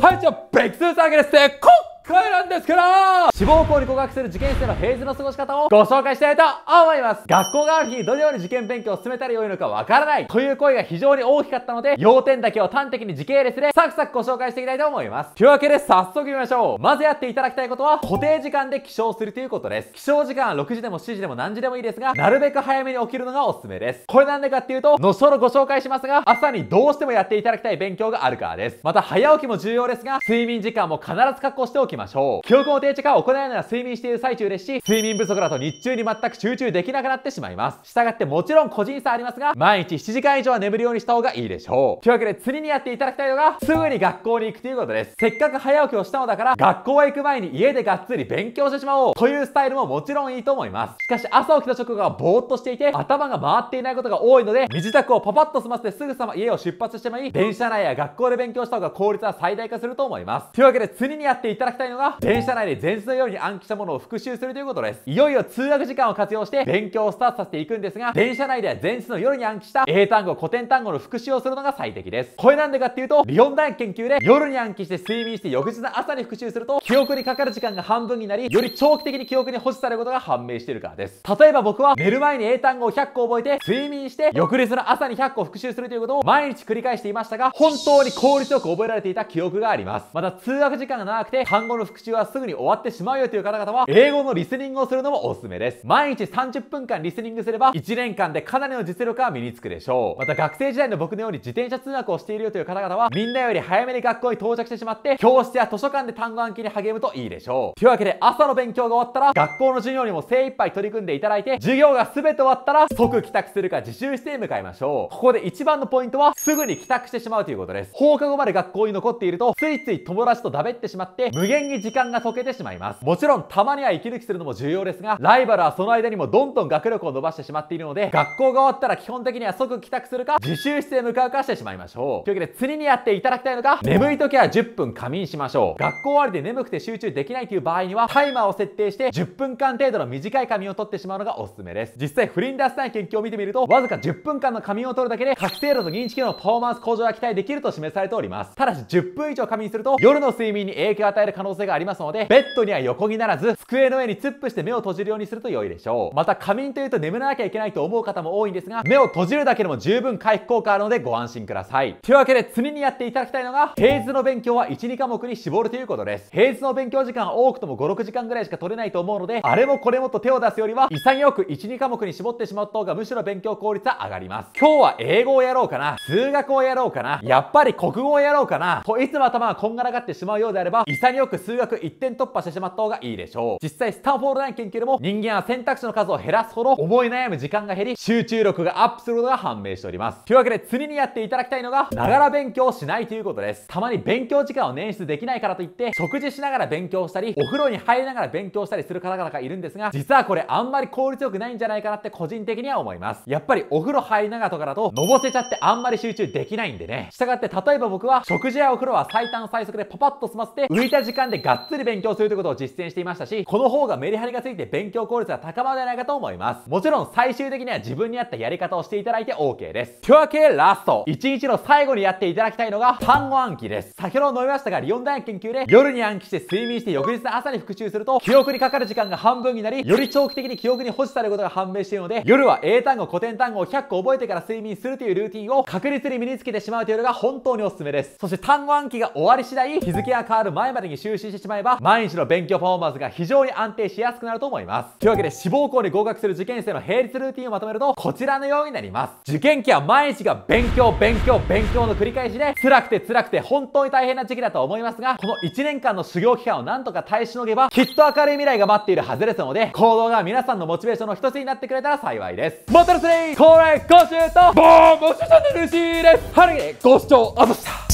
살짝 백스 싸게 했을 콩! 帰るんですから志望校に合格する受験生の平日の過ごし方をご紹介したいと思います学校がある日どのように受験勉強を進めたらよいのかわからないという声が非常に大きかったので要点だけを端的に時系列でサクサクご紹介していきたいと思いますというわけで早速見ましょうまずやっていただきたいことは固定時間で起床するということです起床時間は6時でも7時でも何時でもいいですがなるべく早めに起きるのがおすすめですこれなんでかっていうと後ほどご紹介しますが朝にどうしてもやっていただきたい勉強があるからですまた早起きも重要ですが睡眠時間も必ず確保しておききましょう。記憶の定置化を行うのは睡眠している最中ですし、睡眠不足だと日中に全く集中できなくなってしまいます。従ってもちろん個人差ありますが、毎日7時間以上は眠るようにした方がいいでしょう。というわけで次にやっていただきたいのが、すぐに学校に行くということです。せっかく早起きをしたのだから、学校へ行く前に家でがっつり勉強してしまおうというスタイルももちろんいいと思います。しかし朝起きた直後はぼーっとしていて、頭が回っていないことが多いので、身支度をパパッと済ませてすぐさま家を出発してもいい、電車内や学校で勉強した方が効率は最大化すると思います。というわけで次にやっていただきたいのが、電車内で前日のように暗記したものを復習するということです。いよいよ通学時間を活用して、勉強をスタートさせていくんですが、電車内では前日の夜に暗記した英単語、古典単語の復習をするのが最適です。これなんでかっていうと、理論大学研究で、夜に暗記して睡眠して翌日の朝に復習すると、記憶にかかる時間が半分になり、より長期的に記憶に保持されることが判明しているからです。例えば僕は、寝る前に英単語を100個覚えて、睡眠して、翌日の朝に100個復習するということを毎日繰り返していましたが、本当に効率よく覚えられていた記憶があります。また、通学時間が長くて、単語の復習はすぐに終わってしまうよという方々は、英語のリスニングをするのもおすすめです。毎日30分間リスニングすれば、1年間でかなりの実力は身につくでしょう。また学生時代の僕のように自転車通学をしているよという方々は、みんなより早めに学校に到着してしまって、教室や図書館で単語暗記に励むといいでしょう。というわけで、朝の勉強が終わったら、学校の授業にも精一杯取り組んでいただいて、授業が全て終わったら、即帰宅するか自習して向かいましょう。ここで一番のポイントは、すぐに帰宅してしまうということです。放課後まで学校に残っていると、ついつい友達とだべってしまって、無限然に時間が解けてしまいます。もちろん、たまには息抜きするのも重要ですが、ライバルはその間にもどんどん学力を伸ばしてしまっているので、学校が終わったら基本的には即帰宅するか、自習室へ向かうかしてしまいましょう。というわけで、次にやっていただきたいのが、眠い時は10分仮眠しましょう。学校終わりで眠くて集中できないという場合には、タイマーを設定して、10分間程度の短い仮眠を取ってしまうのがおすすめです。実際、不倫脱散研究を見てみると、わずか10分間の仮眠を取るだけで、覚醒度と認知機能のパフォーマンス向上が期待できると示されております。ただし、10分以上仮眠すると、夜の睡眠に影響を与える可能能性がありますので、ベッドには横にならず、机の上に突っ伏して目を閉じるようにすると良いでしょう。また、仮眠というと眠らなきゃいけないと思う方も多いんですが、目を閉じるだけでも十分回復効果あるのでご安心ください。というわけで、次にやっていただきたいのが、平日の勉強は1、2科目に絞るということです。平日の勉強時間は多くとも5、6時間ぐらいしか取れないと思うので、あれもこれもと手を出すよりは、潔く1、2科目に絞ってしまった方がむしろ勉強効率は上がります。今日は英語をやろうかな、数学をやろうかな、やっぱり国語をやろうかな、といつも頭がこんがらがってしまうようであれば、潔く数学1点突破してしまった方がいいでしょう。実際、スタンフォード大研究でも人間は選択肢の数を減らすほど思い悩む時間が減り、集中力がアップすることが判明しております。というわけで、次にやっていただきたいのが、ながら勉強しないということです。たまに勉強時間を捻出できないからといって、食事しながら勉強したり、お風呂に入りながら勉強したりする方々がいるんですが、実はこれあんまり効率よくないんじゃないかなって個人的には思います。やっぱりお風呂入りながらとかだと、のぼせちゃってあんまり集中できないんでね。したがって、例えば僕は食事やお風呂は最短最速でパパッと済ませて、浮いた時間でがっつり勉強するということを実践していましたし、この方がメリハリがついて勉強効率が高まるんじゃないかと思います。もちろん最終的には自分に合ったやり方をしていただいて OK です。というわけでラスト !1 日の最後にやっていただきたいのが単語暗記です。先ほど述べましたが、リオン大学研究で夜に暗記して睡眠して翌日の朝に復習すると、記憶にかかる時間が半分になり、より長期的に記憶に保持されることが判明しているので、夜は英単語、古典単語を100個覚えてから睡眠するというルーティンを確実に身につけてしまうというのが本当におすすめです。そして単語暗記が終わり次第、日付が変わる前までに収習してしまえば、毎日の勉強パフォーマンスが非常に安定しやすくなると思います。というわけで、志望校に合格する受験生の並列ルーティンをまとめると、こちらのようになります。受験期は毎日が勉強、勉強、勉強の繰り返しで、辛くて辛くて本当に大変な時期だと思いますが、この1年間の修行期間をなんとか耐え忍げば、きっと明るい未来が待っているはずですので、行動が皆さんのモチベーションの一つになってくれたら幸いです。モトルスリーこれ、今週と、ボーン募集者の主です春にご視聴あざした